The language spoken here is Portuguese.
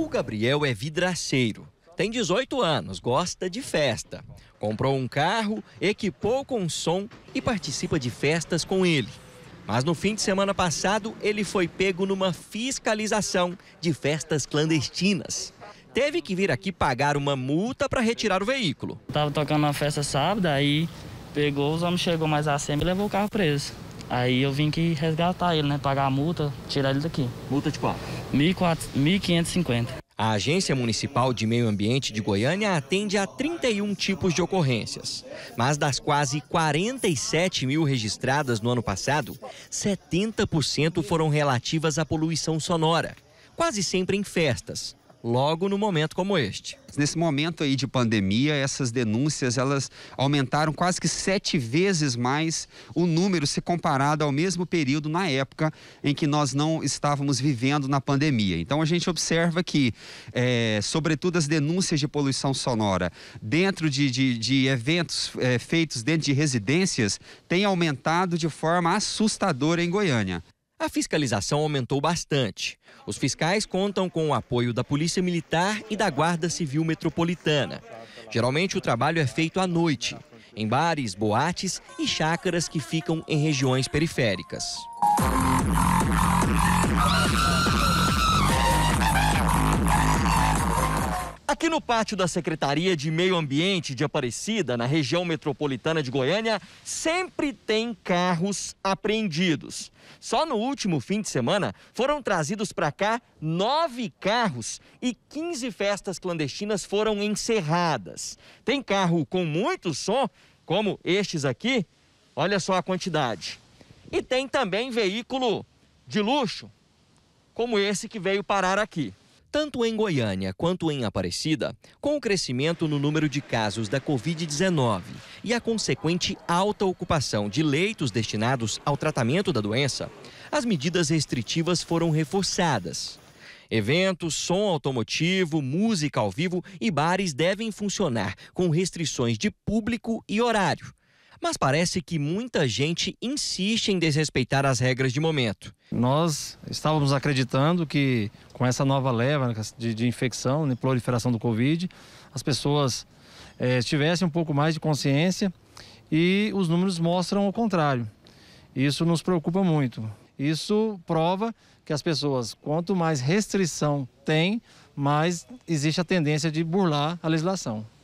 O Gabriel é vidraceiro, tem 18 anos, gosta de festa. Comprou um carro, equipou com som e participa de festas com ele. Mas no fim de semana passado, ele foi pego numa fiscalização de festas clandestinas. Teve que vir aqui pagar uma multa para retirar o veículo. Tava tocando uma festa sábado, aí pegou, os homens chegou mais a e levou o carro preso. Aí eu vim aqui resgatar ele, né? Pagar a multa, tirar ele daqui. Multa de quanto? 1.550. A Agência Municipal de Meio Ambiente de Goiânia atende a 31 tipos de ocorrências. Mas das quase 47 mil registradas no ano passado, 70% foram relativas à poluição sonora, quase sempre em festas, logo no momento como este. Nesse momento aí de pandemia, essas denúncias elas aumentaram quase que sete vezes mais o número se comparado ao mesmo período na época em que nós não estávamos vivendo na pandemia. Então a gente observa que, é, sobretudo as denúncias de poluição sonora dentro de, de, de eventos é, feitos dentro de residências, tem aumentado de forma assustadora em Goiânia. A fiscalização aumentou bastante. Os fiscais contam com o apoio da Polícia Militar e da Guarda Civil Metropolitana. Geralmente o trabalho é feito à noite, em bares, boates e chácaras que ficam em regiões periféricas. Aqui no pátio da Secretaria de Meio Ambiente de Aparecida, na região metropolitana de Goiânia, sempre tem carros apreendidos. Só no último fim de semana foram trazidos para cá nove carros e 15 festas clandestinas foram encerradas. Tem carro com muito som, como estes aqui, olha só a quantidade. E tem também veículo de luxo, como esse que veio parar aqui. Tanto em Goiânia quanto em Aparecida, com o crescimento no número de casos da Covid-19 e a consequente alta ocupação de leitos destinados ao tratamento da doença, as medidas restritivas foram reforçadas. Eventos, som automotivo, música ao vivo e bares devem funcionar com restrições de público e horário, mas parece que muita gente insiste em desrespeitar as regras de momento. Nós estávamos acreditando que com essa nova leva de, de infecção, de proliferação do Covid, as pessoas é, tivessem um pouco mais de consciência e os números mostram o contrário. Isso nos preocupa muito. Isso prova que as pessoas, quanto mais restrição tem, mais existe a tendência de burlar a legislação.